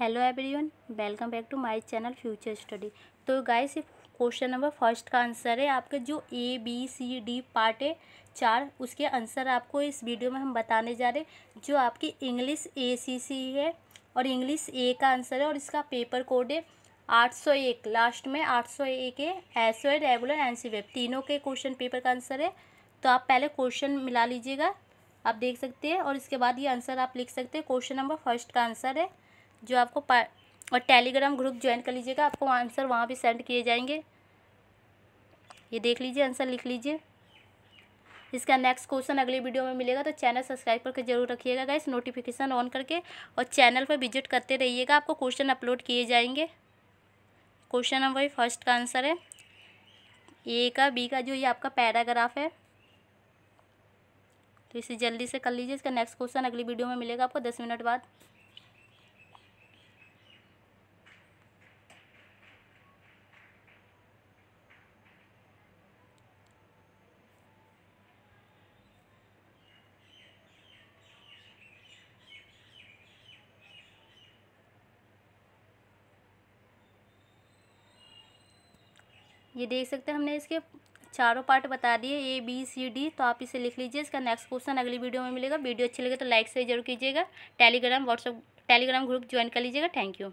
hello everyone welcome back to my channel future study तो guys ये question number first का answer है आपके जो A B C D part है चार उसके आंसर आपको इस वीडियो में हम बताने जा रहे हैं जो आपकी इंग्लिश ए सी सी है और इंग्लिश ए का आंसर है और इसका पेपर कोड है आठ सौ एक लास्ट में आठ सौ एक है S regular N C web तीनों के क्वेश्चन पेपर का आंसर है तो आप पहले क्वेश्चन मिला लीजिएगा आप देख सकते हैं और इसके बाद ये आंसर आप लिख सकते हैं क्वेश्चन नंबर फर्स्ट का आंसर है जो आपको पा और टेलीग्राम ग्रुप ज्वाइन कर लीजिएगा आपको आंसर वहाँ भी सेंड किए जाएंगे ये देख लीजिए आंसर लिख लीजिए इसका नेक्स्ट क्वेश्चन अगली वीडियो में मिलेगा तो चैनल सब्सक्राइब करके जरूर रखिएगा गाइस नोटिफिकेशन ऑन करके और चैनल पर विजिट करते रहिएगा आपको क्वेश्चन अपलोड किए जाएंगे क्वेश्चन नंबर फर्स्ट का आंसर है ए का बी का जो ये आपका पैराग्राफ है तो इसे जल्दी से कर लीजिए इसका नेक्स्ट क्वेश्चन अगली वीडियो में मिलेगा आपको दस मिनट बाद ये देख सकते हैं हमने इसके चारों पार्ट बता दिए ए बी सी डी तो आप इसे लिख लीजिए इसका नेक्स्ट क्वेश्चन अगली वीडियो में मिलेगा वीडियो अच्छी लगे तो लाइक से जरूर कीजिएगा Telegram WhatsApp Telegram group join कर लीजिएगा थैंक यू